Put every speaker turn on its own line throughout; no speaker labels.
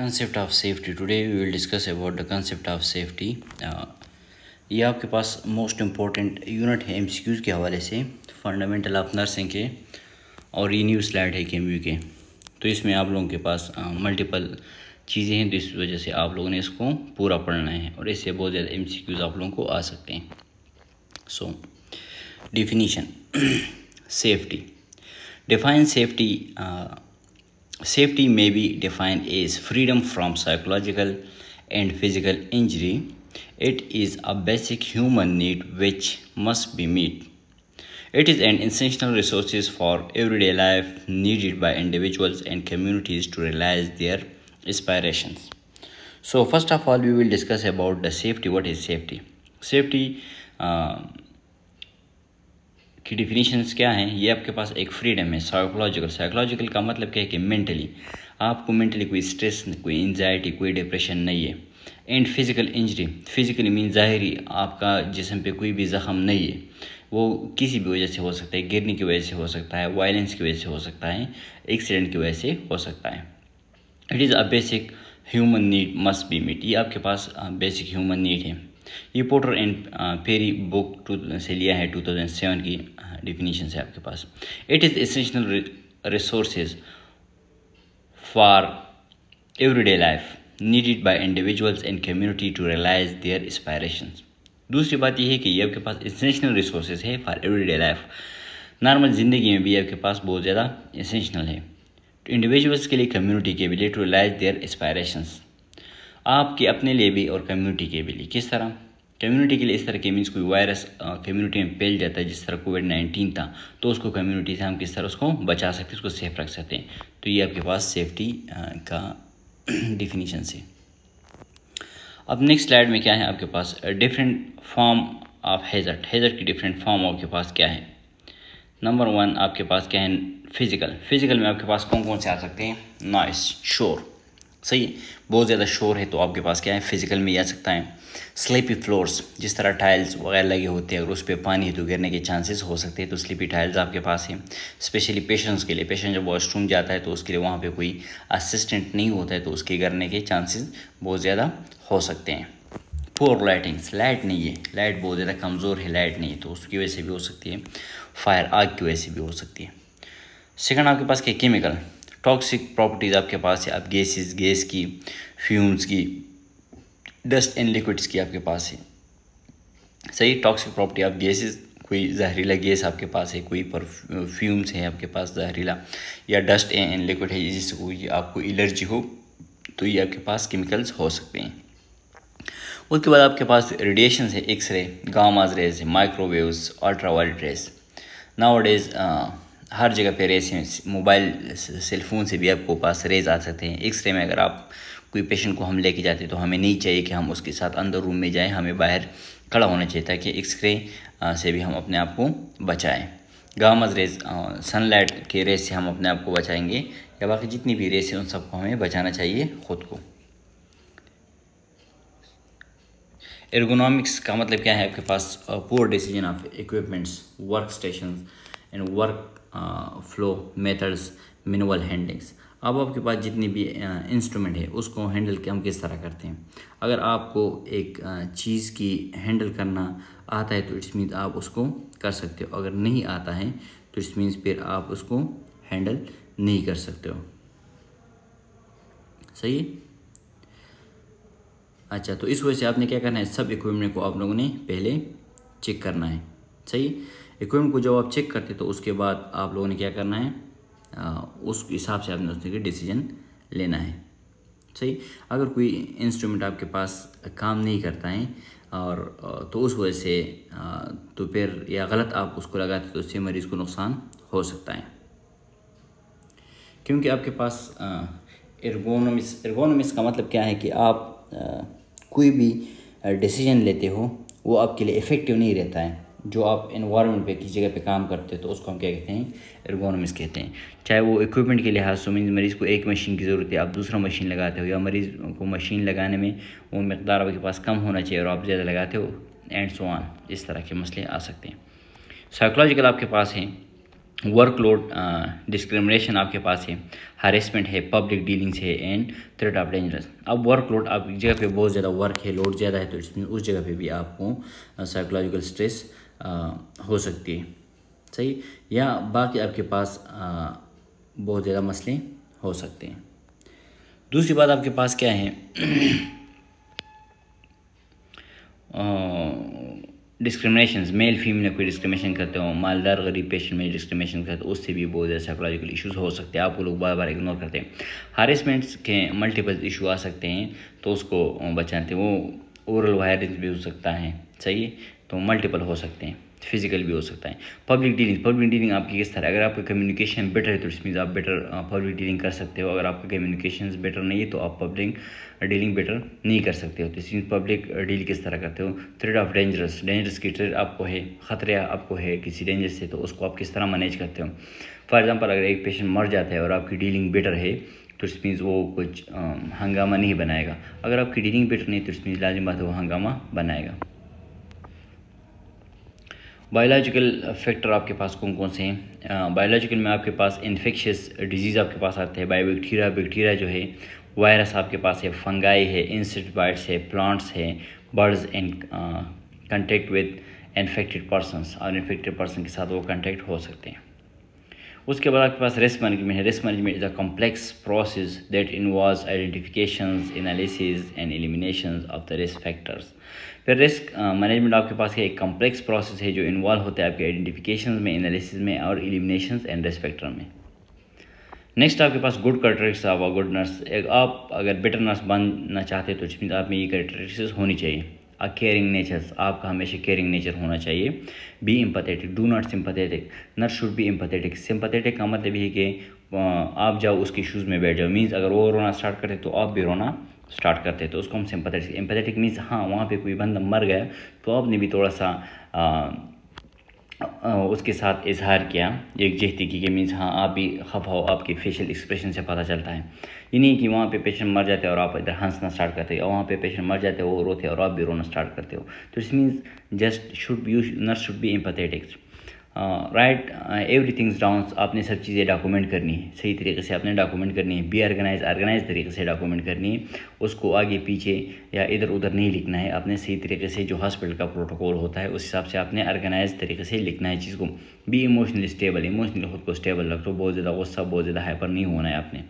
Concept of safety today we will discuss about the concept of safety ये आपके पास most important unit है MCQs के हवाले से फंडामेंटल ऑफ नर्सिंग के और ये न्यू स्लाइड है के के तो इसमें आप लोगों के पास मल्टीपल uh, चीज़ें हैं तो इस वजह से आप लोगों ने इसको पूरा पढ़ना है और इससे बहुत ज़्यादा एम आप लोगों को आ सकते हैं so definition safety define safety Safety may be defined as freedom from psychological and physical injury. It is a basic human need which must be met. It is an essential resource for everyday life needed by individuals and communities to realize their aspirations. So first of all, we will discuss about the safety. What is safety? Safety uh, की definitions क्या हैं ये आपके पास एक freedom है psychological psychological का मतलब क्या है कि मेंटली आपको मेंटली कोई स्ट्रेस कोई एनजाइटी कोई डिप्रेशन नहीं है and physical injury physically mean ज़ाहरी आपका जिसम पे कोई भी ज़ख़म नहीं है वो किसी भी वजह से हो सकता है गिरने की वजह से हो सकता है वायलेंस की वजह से हो सकता है एक्सीडेंट की वजह से हो सकता है it is a basic human need must be meet ये आपके पास बेसिक ह्यूमन नीड है ये Porter and Perry book two से लिया है 2007 की डिफिनीशन uh, से आपके पास it is essential resources for everyday life needed by individuals and community to realise their inspiration दूसरी बात यह है कि ये आपके पास एसेंशनल रिसोर्सेज है फॉर एवरीडे लाइफ नॉर्मल ज़िंदगी में भी आपके पास बहुत ज़्यादा एसेंशनल है इंडिविजुअल्स के लिए कम्युनिटी के लिए टू रियलाइज देयर इंस्पायरेशंस आपके अपने लिए भी और कम्युनिटी के भी लिए किस तरह कम्युनिटी के लिए इस तरह के मीन्स कोई वायरस कम्युनिटी में फैल जाता है जिस तरह कोविड नाइन्टीन था तो उसको कम्युनिटी से हम किस तरह उसको बचा सकते हैं उसको सेफ रख सकते हैं तो ये आपके पास सेफ्टी का डिफिनीशन से अब नेक्स्ट स्लाइड में क्या है आपके पास different form of hazard hazard की डिफरेंट फॉर्म आपके पास क्या है नंबर वन आपके पास क्या है फिजिकल फिजिकल में आपके पास कौन कौन से आ सकते हैं नॉइस शोर सही बहुत ज़्यादा शोर है तो आपके पास क्या है फिजिकल में आ सकता है स्लीपी फ्लोर्स जिस तरह टाइल्स वगैरह लगे होते हैं अगर उस पर पानी है तो गिरने के चांसेस हो सकते हैं तो स्लीपी टाइल्स आपके पास हैं स्पेशली पेशेंट्स के लिए पेशेंट जब वॉशरूम जाता है तो उसके लिए वहाँ पे कोई असिस्टेंट नहीं होता है तो उसके गिरने के चांसेस बहुत ज़्यादा हो सकते हैं पुअर लाइटिंग्स लाइट नहीं है लाइट बहुत ज़्यादा कमज़ोर है लाइट नहीं है तो उसकी वजह से भी हो सकती है फायर आग की वजह से भी हो सकती है सेकेंड आपके पास क्या केमिकल टॉक्सिक प्रॉपर्टीज़ आपके पास है आप गैसेस गैस की फ्यूम्स की डस्ट एंड लिक्विड्स की आपके पास है सही टॉक्सिक प्रॉपर्टी आप गैसेस कोई जहरीला गैस आपके पास है कोई फ्यूम्स हैं आपके पास जहरीला या डस्ट एंड लिक्विड है जिससे आपको एलर्जी हो तो ये आपके पास केमिकल्स हो सकते हैं उसके बाद आपके पास रेडिएशन है एक्सरे गामाज रेज है microwaves ultra rays now days हर जगह पे रेस हैं मोबाइल सेलफोन से भी आपको पास रेज आ सकते हैं रे में अगर आप कोई पेशेंट को हम लेके जाते तो हमें नहीं चाहिए कि हम उसके साथ अंदर रूम में जाएं हमें बाहर खड़ा होना चाहिए ताकि एक्स रे से भी हम अपने आप को बचाएं गामज रेज सनलाइट के रेस से हम अपने आप को बचाएंगे या बाकी जितनी भी रेस है उन सबको हमें बचाना चाहिए ख़ुद को एर्गोनॉमिक्स का मतलब क्या है आपके पास poor decision of equipments work station and work flow methods manual handlings अब आपके पास जितनी भी इंस्ट्रूमेंट है उसको हैंडल हम किस तरह करते हैं अगर आपको एक चीज़ की हैंडल करना आता है तो इट्स मीन्स आप उसको कर सकते हो अगर नहीं आता है तो इट्स मीन्स फिर आप उसको हैंडल नहीं कर सकते हो सही है अच्छा तो इस वजह से आपने क्या करना है सब इक्विपमेंट को आप लोगों ने पहले चेक करना है सही रिक्वायरमेंट को जब आप चेक करते तो उसके बाद आप लोगों ने क्या करना है उस हिसाब से आपने उसके डिसीजन लेना है सही अगर कोई इंस्ट्रूमेंट आपके पास काम नहीं करता है और तो उस वजह से तो फिर या गलत आप उसको लगाते तो उससे मरीज़ को नुकसान हो सकता है क्योंकि आपके पास एर्गोनोमिक्स एर्गोनोमिक्स का मतलब क्या है कि आप आ, कोई भी डिसीजन लेते हो वो आपके लिए इफ़ेक्टिव नहीं रहता है जो आप इन्वायरमेंट पे किसी जगह पे काम करते हैं तो उसको हम क्या कहते हैं एर्गोनमिक्स कहते हैं चाहे वो इक्विपमेंट के लिहाज से मीन मरीज़ को एक मशीन की ज़रूरत है आप दूसरा मशीन लगाते हो या मरीज़ को मशीन लगाने में वो मकदार आपके पास कम होना चाहिए और आप ज़्यादा लगाते हो एंड सो ऑन इस तरह के मसले आ सकते हैं साइकोलॉजिकल आपके पास है वर्कलोड डिस्क्रिमिनेशन आपके पास है हरेसमेंट है पब्लिक डीलिंग्स है एंड थ्रेट ऑफ डेंजरस अब वर्कलोड आप एक जगह पे बहुत ज़्यादा वर्क है लोड ज़्यादा है तो इसमें उस जगह पे भी आपको साइकोलॉजिकल स्ट्रेस हो सकती है सही या बाकी आपके पास बहुत ज़्यादा मसले हो सकते हैं दूसरी बात आपके पास क्या है डिस्क्रिमिनेशन मेल फीमेल कोई डिस्क्रिमिनेशन करते हो मालदार गरीब पेशेंट में डिस्क्रिमिनेशन करते हो उससे भी बहुत ज़्यादा साइकोलॉजिकल इश्यूज हो सकते हैं आपको लोग बार बार इग्नोर करते हैं हारेसमेंट्स के मल्टीपल इशू आ सकते हैं तो उसको बचाते हैं वो ओरल वायरस भी हो सकता है सही तो मल्टीपल हो सकते हैं फिजिकल भी हो सकता है पब्लिक डीलिंग पब्लिक डीलिंग आपकी किस तरह अगर आपकी कम्युनिकेशन बेटर है तो इसमें आप बेटर पब्लिक डीलिंग कर सकते हो अगर आपके कम्युनिकेशन बेटर नहीं है तो आप पब्लिक डीलिंग बेटर नहीं कर सकते हो तो इसमें पब्लिक डील किस तरह करते हो थ्रेड ऑफ डेंजरस डेंजरस की ट्रेड आपको है ख़तरे आपको है किसी डेंजर से तो उसको आप किस तरह मैनेज करते हो फॉर एग्ज़ाम्पल अगर एक पेशेंट मर जाता है और आपकी डीलिंग बेटर है तो इस मीन्स वो कुछ हंगामा नहीं बनाएगा अगर आपकी डीलिंग बेटर नहीं तो इस मीन्स लाजिम बात वो हंगामा बनाएगा बायोलॉजिकल फैक्टर आपके पास कौन कौन से हैं बायोलॉजिकल में आपके पास इन्फेक्शस डिजीज़ आपके पास आते हैं बायो बैक्टीरिया बैक्टीरिया जो है वायरस आपके पास है फंगाई है इंसेक्ट बाइट्स है प्लांट्स है birds and contact with infected persons और इन्फेक्टेड पर्सन के साथ वो कंटेक्ट हो सकते हैं उसके बाद आपके पास रिस्क मैनेजमेंट है risk management is a complex process that involve identification analysis and elimination of the risk factors फिर रिस्क मैनेजमेंट आपके पास है एक कॉम्प्लेक्स प्रोसेस है जो इन्वॉल्व होता है आपके आइडेंटिफिकेशन में एनालिसिस में और एलिमिनेशन एंड रिस्क फैक्टर में नेक्स्ट आपके पास गुड करेक्टरिस्टिक्स आप गुड नर्स एक आप अगर बेटर नर्स बनना चाहते हैं तो आप में ये करेक्टरिस्टिक्स होनी चाहिए अ केयरिंग नेचर्स आपका हमेशा केयरिंग नेचर होना चाहिए be empathetic do not sympathetic not should be empathetic sympathetic का मतलब ये कि आप जाओ उसके शूज़ में बैठ जाओ मीन्स अगर वो रोना स्टार्ट करते तो आप भी रोना स्टार्ट करते तो उसको हम सिम्पथेटिक एम्पथेटिक मीन्स हाँ वहाँ पे कोई बंदा मर गया तो आपने भी थोड़ा सा आ, उसके साथ इजहार किया एक जहती की कि मीन्स हाँ आप भी खफा हो आपके फेशियल एक्सप्रेशन से पता चलता है ये नहीं कि वहाँ पे पेशेंट मर जाते और आप इधर हंसना स्टार्ट करते हो और वहाँ पे पेशेंट मर जाते हो वो रोते और आप भी रोना स्टार्ट करते हो तो इस means just should you nurse should be empathetics right every things down आपने सब चीज़ें डॉक्यूमेंट करनी है सही तरीके से आपने डॉक्यूमेंट करनी है बी ऑर्गेनाइज ऑर्गेनाइज तरीके से डॉक्यूमेंट करनी है उसको आगे पीछे या इधर उधर नहीं लिखना है आपने सही तरीके से जो हॉस्पिटल का प्रोटोकॉल होता है उस हिसाब से आपने ऑर्गेनाइज तरीके से लिखना है चीज़ को बी इमोशनली स्टेबल इमोशनली खुद को स्टेबल रख लो बहुत ज़्यादा गुस्सा बहुत ज़्यादा हाइपर नहीं होना है आपने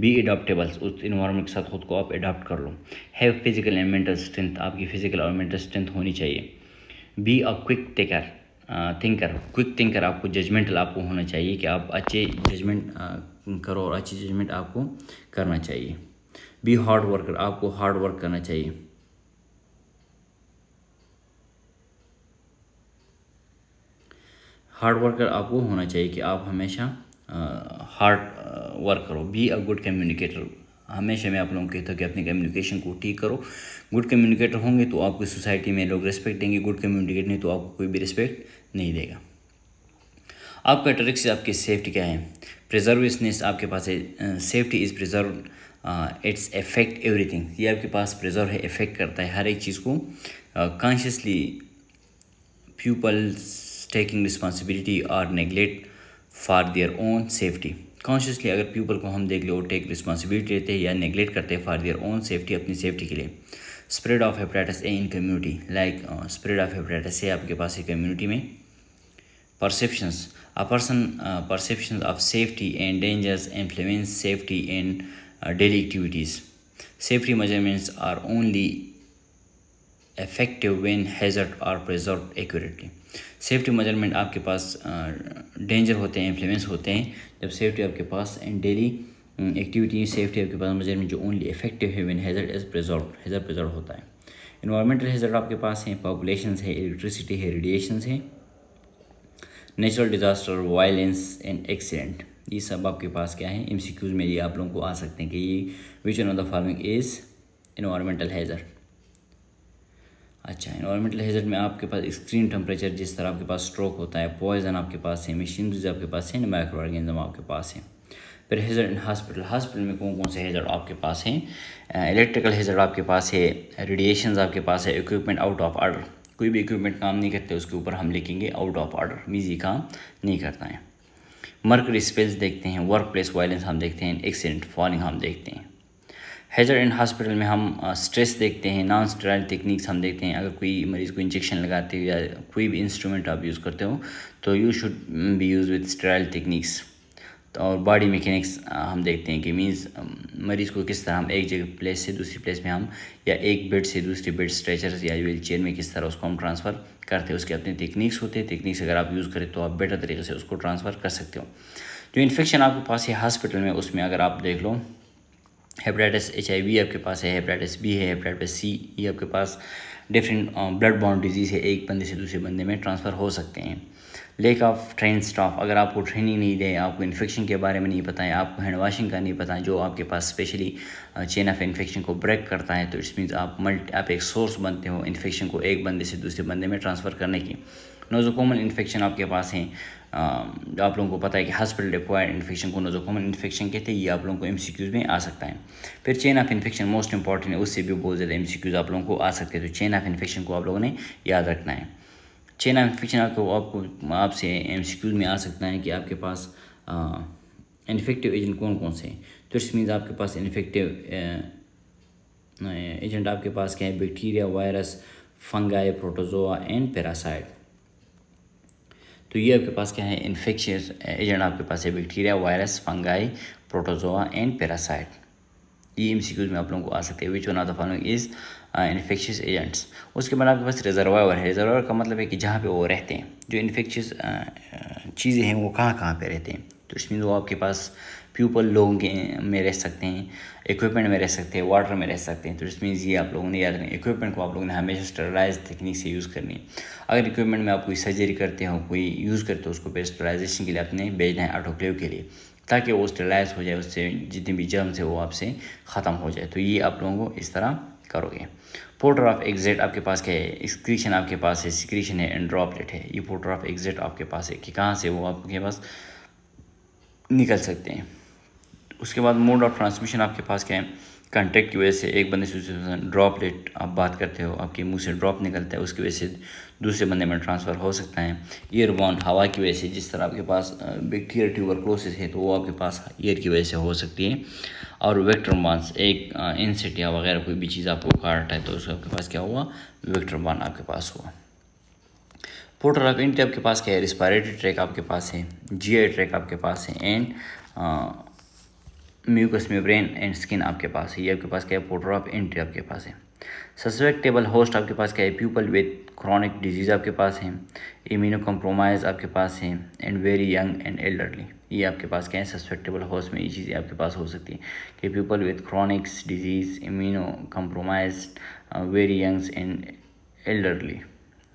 बी एडोप्टेबल्स उस इन्वायरमेंट के साथ खुद को आप एडॉप्ट कर लो have physical and mental strength आपकी फिजिकल और मेंटल स्ट्रेंथ होनी चाहिए be a quick taker thinker quick thinker आपको जजमेंटल आपको होना चाहिए कि आप अच्छे जजमेंट करो और अच्छी जजमेंट आपको करना चाहिए बी हार्ड वर्कर आपको हार्ड वर्क करना चाहिए हार्ड वर्कर आपको होना चाहिए कि आप हमेशा हार्ड वर्क करो बी अ गुड कम्युनिकेटर हमेशा मैं आप लोगों को कहता हूँ कि अपने कम्युनिकेशन को ठीक करो गुड कम्युनिकेटर होंगे तो आपकी सोसाइटी में लोग रिस्पेक्ट देंगे गुड कम्युनिकेट नहीं तो आपको कोई भी रिस्पेक्ट नहीं देगा आपका ट्रिक्स आपकी सेफ्टी क्या है प्रिजर्विसनेस आपके पास है safety is preserve its effect everything ये आपके पास प्रिजर्व है इफेक्ट करता है हर एक चीज़ को consciously peoples taking responsibility are neglect for their own safety consciously अगर पीपल को हम देख लें और टेक रिस्पॉन्सिबिलिटी लेते हैं या नेगलेक्ट करते फॉर देयर ओन सेफ्टी अपनी सेफ्टी के लिए spread of hepatitis A in community like spread of hepatitis A आपके पास है कम्युनिटी में perceptions a person uh, of safety and dangers influence safety and daily activities safety measurements are only effective when hazard are preserved accurately safety measurement आपके पास danger होते हैं influence होते हैं जब सेफ्टी आपके पास एंड डेली एक्टिविटी सेफ्टी आपके पास मेजरमेंट जो ओनली इफेक्टिव है when hazard as preserve hazard preserve होता है इन्वायरमेंटल हैजर्ड आपके पास हैं पॉपुलेशन है इलेक्ट्रिसिटी है रेडिएशन है natural disaster violence and accident ये सब आपके पास क्या है एम में ये आप लोगों को आ सकते हैं कि ये which one of the following is environmental hazard अच्छा इन्वायरमेंटल हेजर्ट में आपके पास स्क्रीन टेम्परेचर जिस तरह आपके पास स्ट्रोक होता है पॉइजन आपके पास है मशीनरीज आपके पास है माइक्रो ऑर्गेनिज्म आपके पास है फिर हेजर्ट इन हॉस्पिटल हॉस्पिटल में कौन कौन से हेजर्ट आपके पास हैं इलेक्ट्रिकल हेजर्ट आपके पास है रेडिएशन आपके पास है इक्विपमेंट आउट ऑफ आर्डर कोई भी इक्विपमेंट काम नहीं करते उसके ऊपर हम लिखेंगे आउट ऑफ आर्डर मीजी काम नहीं करता है मर्क स्पेल्स देखते हैं वर्क प्लेस वायलेंस हम देखते हैं एक्सीडेंट फॉलिंग हम देखते हैं हैजर एंड हॉस्पिटल में हम स्ट्रेस देखते हैं नॉन स्टेराइल टेक्निक्स हम देखते हैं अगर कोई मरीज़ को इंजेक्शन लगाते हो या कोई भी इंस्ट्रूमेंट आप यूज़ करते हो तो you should be use with sterile techniques और बॉडी मैकेनिक्स हम देखते हैं कि मीन्स मरीज़ को किस तरह हम एक जगह प्लेस से दूसरी प्लेस में हम या एक बेड से दूसरी बेड स्ट्रेचर या व्हील चेयर में किस तरह उसको हम ट्रांसफ़र करते हैं उसके अपने टेक्निक्स होते हैं टेक्निक्स अगर आप यूज़ करें तो आप बेटर तरीके से उसको ट्रांसफ़र कर सकते हो जो इन्फेक्शन आपके पास है हॉस्पिटल में उसमें अगर आप देख लो हेपेटाइटिस एच आई वी आपके पास है हेपेटाइटिस बी है हेपेटाइटिस सी ये आपके पास डिफरेंट ब्लड बॉन्ड डिजीज़ है एक बंदे से दूसरे बंदे में ट्रांसफ़र हो सकते हैं लेक ऑफ ट्रेन स्टाफ अगर आपको ट्रेनिंग नहीं दें आपको इन्फेक्शन के बारे में नहीं पता है आपको हैंड वाशिंग का नहीं पता है जो आपके पास स्पेशली चेन ऑफ इन्फेक्शन को ब्रेक करता है तो इट्स मीन्स आप मल्टी आप एक सोर्स बनते हो इन्फेक्शन को एक बंदे से दूसरे बंदे में ट्रांसफ़र करने की नोजोकोमल इन्फेक्शन आपके पास हैं Um, आप लोगों को पता है कि हॉस्पिटल रिक्वायर्ड इन्फेक्शन को नोजो कॉमन इन्फेक्शन कहते हैं ये आप लोगों को एम में आ सकता है फिर chain of infection most important है उससे भी बहुत ज़्यादा एम आप लोगों को आ सकते हैं तो चेन ऑफ इन्फेक्शन को आप लोगों ने याद रखना है चेन ऑफ इन्फेक्शन आपको आपको आपसे एम में आ सकता है कि आपके पास इन्फेक्टिव एजेंट कौन कौन से तो इस मीन्स आपके पास इन्फेक्टिव एजेंट आपके पास क्या है bacteria virus fungi protozoa and parasite तो ये आपके पास क्या है इन्फेक्शियस एजेंट आपके पास है bacteria virus fungi protozoa and parasite ये एम में आप लोगों को आ सकते हैं which one of the following is infectious agents उसके बाद आपके पास रिजर्वावर है रिजर्वावर का मतलब है कि जहाँ पे वो रहते हैं जो इन्फेक्शियस uh, uh, चीज़ें हैं वो कहाँ कहाँ पे रहते हैं तो इसमें वो आपके पास प्यूपल लोगों के में रह सकते हैं इक्विपमेंट में रह सकते हैं वाटर में रह सकते हैं तो इस मीनस ये आप लोगों ने याद रखें इक्विपमेंट को आप लोगों ने हमेशा स्टरलाइज तकनीक से यूज़ करनी है अगर इक्विपमेंट में आप कोई सर्जरी करते हो कोई यूज़ करते हो उसको पेस्टराइजेशन के लिए अपने भेजना है ऑटोक्लेव के लिए ताकि वो स्टेलाइज हो जाए उससे जितने भी जर्म्स है वो आपसे ख़त्म हो जाए तो ये आप लोगों को इस तरह करोगे पोर्टर ऑफ एग्जैक्ट आपके पास क्या है एक्सक्रीशन आपके पास है सिक्रीशन है एंड ड्रॉपलेट है ये पोर्टर ऑफ एग्जैक्ट आपके पास है कि कहाँ से वो आपके पास निकल सकते हैं उसके बाद मोड ऑफ ट्रांसमिशन आपके पास क्या है कॉन्टैक्ट की वजह से एक बंदे से ड्रॉपलेट आप बात करते हो आपके मुंह से ड्रॉप निकलता है उसकी वजह से दूसरे बंदे में ट्रांसफ़र हो सकता है ईयर हवा की वजह से जिस तरह आपके पास बैक्टीरिया ट्यूबरक्लोसिस है तो वो आपके पास ईयर की वजह से हो सकती है और वेक्टर बॉन्स एक इंसेट या वगैरह कोई भी चीज़ आपको काट है तो उसका आपके पास क्या हुआ वेक्टर वॉन आपके पास हुआ पोर्टल ऑफ इंटी आपके पास क्या है रिस्पायरेटरी ट्रैक आपके पास है जी आई ट्रैक आपके पास है and mucous membrane and skin आपके पास है ये आपके पास क्या है पोर्टर ऑफ एंट्री आपके पास है सस्पेक्टेबल होस्ट आपके पास क्या है प्यूपल विद क्रॉनिक डिजीज़ आपके पास है इम्यूनो कॉम्प्रोमाइज़ आपके पास है and very young and elderly ये आपके पास क्या है सस्पेक्टेबल होस्ट में ये चीज़ें आपके पास हो सकती हैं कि people with chronics disease immuno compromise very youngs and elderly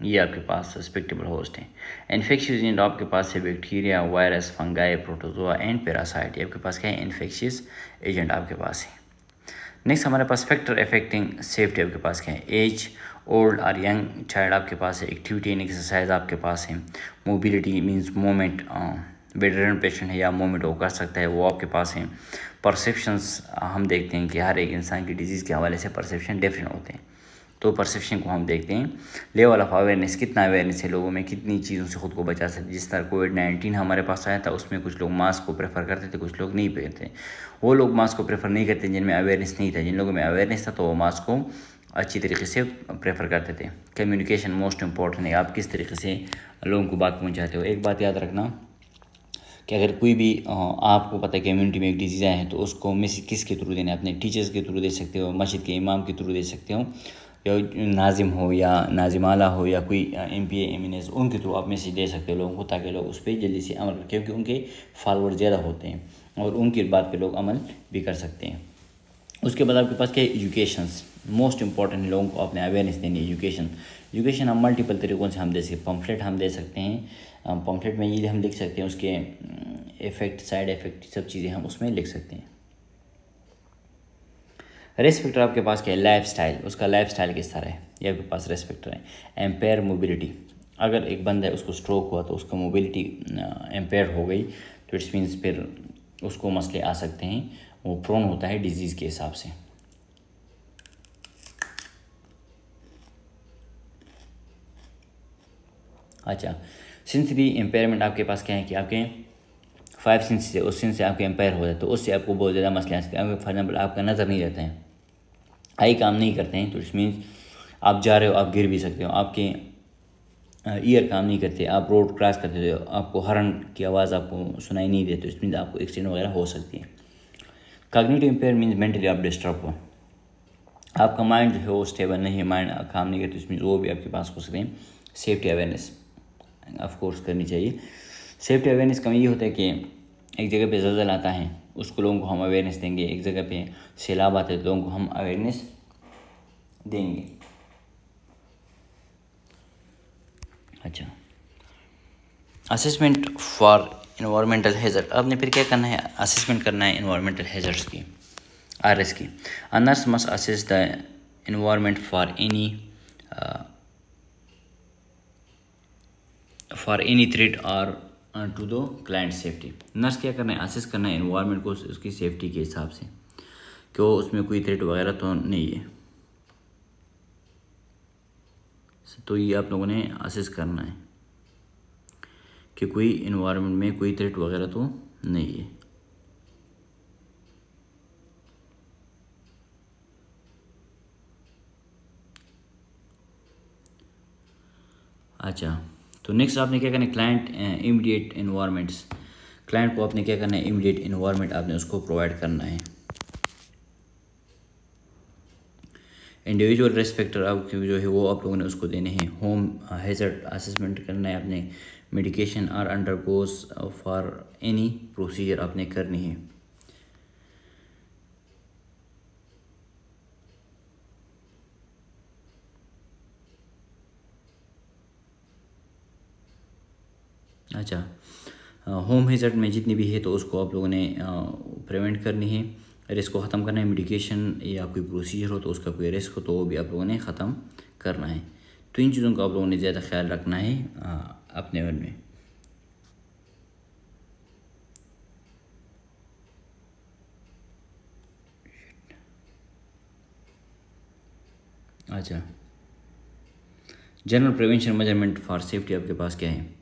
ये आपके पास सस्पेक्टेबल होस्ट हैं इन्फेक्शियस एजेंट आपके पास है bacteria virus fungi protozoa and parasite ये आपके पास क्या है इन्फेक्शियस एजेंट आपके पास है नेक्स्ट हमारे पास फैक्टर अफेक्टिंग सेफ्टी आपके पास क्या है एज ओल्ड और यंग चाइल्ड आपके पास है एक्टिविटी एंड एक्सरसाइज आपके पास है mobility means moment bedridden patient है या मोमेंट वो कर सकता है वो आपके पास है परसेप्शंस हम देखते हैं कि हर एक इंसान की डिजीज़ के हवाले से परसेप्शन डिफरेंट होते हैं तो परसेप्शन को हम देखते हैं लेवल ऑफ अवेयरनेस कितना अवेयरनेस है लोगों में कितनी चीज़ों से खुद को बचा सकते जिस तरह कोविड नाइन्टीन हमारे पास आया था उसमें कुछ लोग मास्क को प्रेफर करते थे कुछ लोग नहीं पहनते वो लोग मास्क को प्रेफर नहीं करते जिनमें अवेयरनेस नहीं था जिन लोगों में अवेयरनेस था तो वो मास्क को अच्छी तरीके से प्रेफर करते थे कम्युनिकेशन मोस्ट इम्पॉर्टेंट है आप किस तरीके से लोगों को बात पहुँचाते हो एक बात याद रखना कि अगर कोई भी आपको पता है कम्युनिटी में एक डिजीज़ आए हैं तो उसको मिस किस के थ्रू देना है अपने टीचर्स के थ्रू दे सकते हो मस्जिद के इमाम के थ्रू दे सकते हो या नाजिम हो या नाजिम आला हो या कोई M P M N S उनके थ्रू आप मैसेज दे सकते हो लोगों को ताकि लोग उस पर जल्दी से अमल करें क्योंकि उनके फॉलोअर ज़्यादा होते हैं और उनकी बात पे लोग अमल भी कर सकते हैं उसके बाद आपके पास क्या है एजुकेशन मोस्ट इंपॉर्टेंट लोगों को अपने अवेयरनेस देनी है एजुकेशन एजुकेशन हम मल्टीपल तरीक़ों से हम दे सकते पम्फलेट हम दे सकते हैं पम्फलेट में ये हम लिख सकते हैं उसके इफ़ेक्ट साइड इफ़ेक्ट सब चीज़ें हम उसमें लिख सकते हैं रेस्पेक्टर फैक्टर आपके पास क्या है लाइफ स्टाइल उसका लाइफ स्टाइल किस तरह है ये आपके पास रेस्पेक्टर फैक्टर है एम्पेयर मोबिलिटी अगर एक बंदा है उसको स्ट्रोक हुआ तो उसका मोबिलिटी एम्पेयर हो गई तो इट्स मीन्स फिर उसको मसले आ सकते हैं वो प्रोन होता है डिजीज़ के हिसाब से अच्छा सेंसरी एम्पेयरमेंट आपके पास क्या है कि आपके फाइव सेंस से उस सेंस से आपके एम्पेयर हो हैं तो उससे आपको बहुत ज़्यादा मसले आ सकते हैं फॉर एग्जाम्पल आपका नज़र नहीं रहता है आई काम नहीं करते हैं तो इट्स मीन्स आप जा रहे हो आप गिर भी सकते हो आपके ईयर काम नहीं करते आप रोड क्रॉस करते हो आपको हॉर्न की आवाज़ आपको सुनाई नहीं देती तो इसमें मीन आपको एक्सीडेंट वगैरह हो सकती है कागनीटिव इम्पेयर मीन्स मेंटली आप डिस्टर्ब हो आपका माइंड जो है वो स्टेबल नहीं है माइंड काम नहीं करते तो इसमें वो भी आपके पास हो सकते हैं सेफ्टी अवेयरनेस ऑफकोर्स करनी चाहिए सेफ्टी अवेयरनेस का मतलब ये होता है कि एक जगह पे जल्जल आता है उसको लोगों को हम अवेयरनेस देंगे एक जगह पे सैलाब आते हैं लोगों को हम अवेयरनेस देंगे अच्छा असेसमेंट फॉर इन्वामेंटल हेजर आपने फिर क्या करना है असेसमेंट करना है इन्वामेंटल हेजर्स की आर एस की nurses must assess the environment for any for any threat और टू दो क्लाइंट सेफ्टी नर्स क्या करना है असेस करना है इन्वायरमेंट को उसकी सेफ्टी के हिसाब से क्यों उसमें कोई थ्रेट वगैरह तो नहीं है तो ये आप लोगों ने असेस करना है कि कोई इन्वायरमेंट में कोई थ्रेट वगैरह तो नहीं है अच्छा तो नेक्स्ट आपने क्या करना है क्लाइंट इमीडिएट इन्वायरमेंट्स क्लाइंट को आपने क्या करना है इमीडिएट इन्वायरमेंट आपने उसको प्रोवाइड करना है इंडिविजुअल रिस्क फैक्टर आप जो है वो आप लोगों ने उसको देने हैं होम हेजर्ट असेसमेंट करना है आपने medication are under course for any procedure आपने करनी है अच्छा होम हेजर्ट में जितनी भी है तो उसको आप लोगों ने प्रिवेंट करनी है रिस्क को ख़त्म करना है मेडिकेशन या कोई प्रोसीजर हो तो उसका कोई रिस्क हो तो वो भी आप लोगों ने ख़त्म करना है तो इन चीज़ों का आप लोगों ने ज़्यादा ख्याल रखना है अपने वन में अच्छा general prevention measurement for safety आपके पास क्या है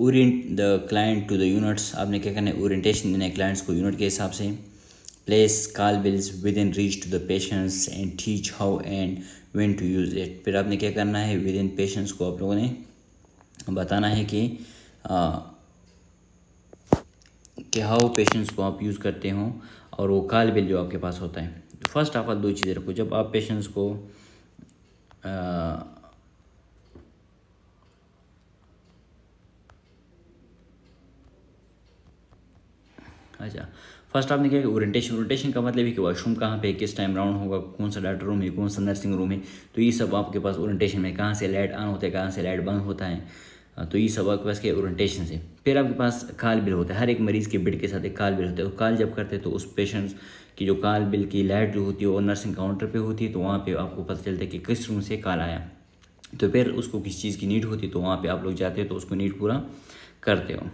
orient the client to the units आपने क्या करना है ओरिएंटेशन देना है क्लाइंट्स को यूनिट के हिसाब से place call bells within reach to the patients and teach how and when to use it फिर आपने क्या करना है विद इन पेशेंट्स को आप लोगों ने बताना है कि कि हाउ पेशेंट्स को आप यूज़ करते हो और वो कॉल बिल जो आपके पास होता है फर्स्ट ऑफ ऑल दो चीज़ें रखो जब आप पेशेंट्स को आ, अच्छा फर्स्ट आप कि ओरिएंटेशन ओरिएंटेशन का मतलब है कि वॉशरूम कहाँ पे किस टाइम राउंड होगा कौन सा डॉक्टर रूम है कौन सा नर्सिंग रूम है तो ये सब आपके पास ओरिएंटेशन में कहाँ से लाइट ऑन होता है कहाँ से लाइट बंद होता है तो ये सब आपके पास के ओरिएंटेशन से फिर आपके पास काल बिल होता है हर एक मरीज़ के बेड के साथ एक काल बिल होता है काल तो जब करते हैं तो उस पेशेंट्स की जो काल बिल की लाइट जो होती है वो नर्सिंग काउंटर पर होती है तो वहाँ पर आपको पता चलता है कि किस रूम से काल आया तो फिर उसको किस चीज़ की नीड होती है तो वहाँ पर आप लोग जाते हो तो उसको नीड पूरा करते हो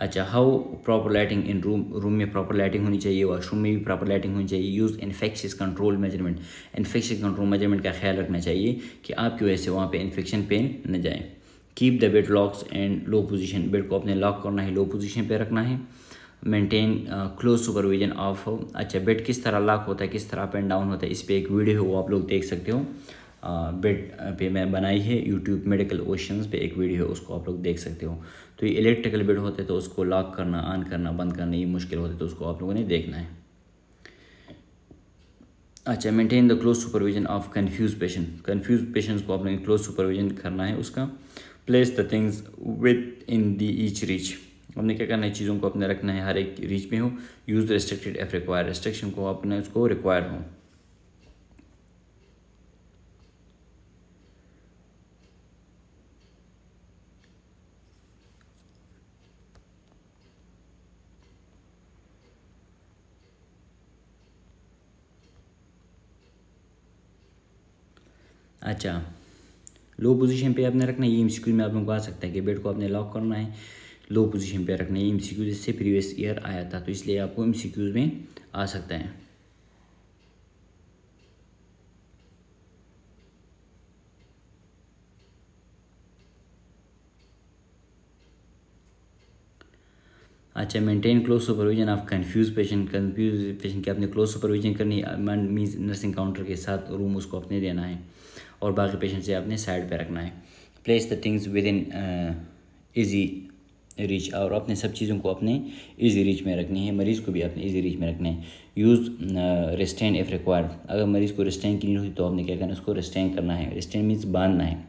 अच्छा how proper lighting in room room में प्रॉपर लाइटिंग होनी चाहिए वॉशरूम में भी प्रॉपर लाइटिंग होनी चाहिए use infectious control measurement infectious control measurement का ख्याल रखना चाहिए कि आपकी वजह से वहाँ पे इन्फेक्शन पेन न जाए keep the bed locks and low position bed को अपने लॉक करना है लो पोजीशन पे रखना है मेंटेन क्लोज सुपरविजन ऑफ अच्छा बेड किस तरह लॉक होता है किस तरह अप एंड डाउन होता है इस पर एक वीडियो है वो आप लोग देख सकते हो बेड पे मैं बनाई है यूट्यूब मेडिकल ओशंस पे एक वीडियो है उसको आप लोग देख सकते हो तो ये इलेक्ट्रिकल बेड होते तो उसको लॉक करना ऑन करना बंद करना ये मुश्किल होते तो उसको आप लोगों ने देखना है अच्छा maintain the close supervision of confuse patient confuse patients को आप लोगों ने क्लोज सुपरविजन करना है उसका place the things within the each reach हमने क्या करना है चीज़ों को अपने रखना है हर एक रीच में हो use restricted if require restriction को अपने उसको रिक्वायर हो अच्छा लो पोजीशन पे आपने रखना है ये क्यू में आप लोग को आ सकता है कि बेड को आपने लॉक करना है लो पोजीशन पे रखना है एम सी जिससे प्रीवियस ईयर आया था तो इसलिए आपको एम सी में आ सकता अच्छा, है अच्छा maintain close supervision of confuse patient confuse patient की आपने क्लोज सुपरविजन करनी मीन्स नर्सिंग काउंटर के साथ रूम उसको अपने देना है और बाकी पेशेंट से आपने साइड पे रखना है place the things within easy reach और अपने सब चीज़ों को अपने इजी रीच में रखनी है मरीज़ को भी अपने इजी रीच में रखना है यूज़ रेस्टेंट इफ़ रिक्वायर्ड अगर मरीज़ को रेस्टेंट की नहीं होती तो आपने क्या करना है उसको रेस्टेंट करना है रेस्टेंट मीन्स बांधना है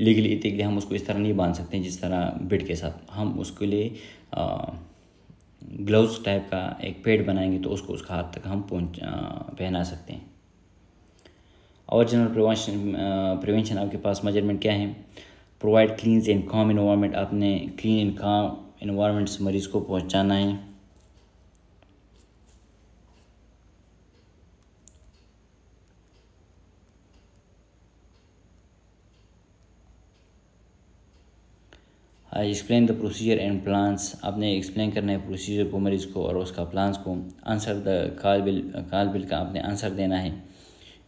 लीगली लिए हम उसको इस तरह नहीं बांध सकते जिस तरह बेड के साथ हम उसके लिए ग्लव्स uh, टाइप का एक पेड बनाएंगे तो उसको उसका हाथ तक हम पहुँच uh, पहना सकते हैं और जनरल प्रिवेंशन प्रिवेंशन आपके पास मेजरमेंट क्या है provide clean and calm environment आपने क्लीन एंड काम इन्वामेंट्स मरीज़ को पहुंचाना है I explain the procedure and plans आपने एक्सप्लेन करना है प्रोसीजर को मरीज़ को और उसका प्लान्स को answer the call bell call bell का आपने आंसर देना है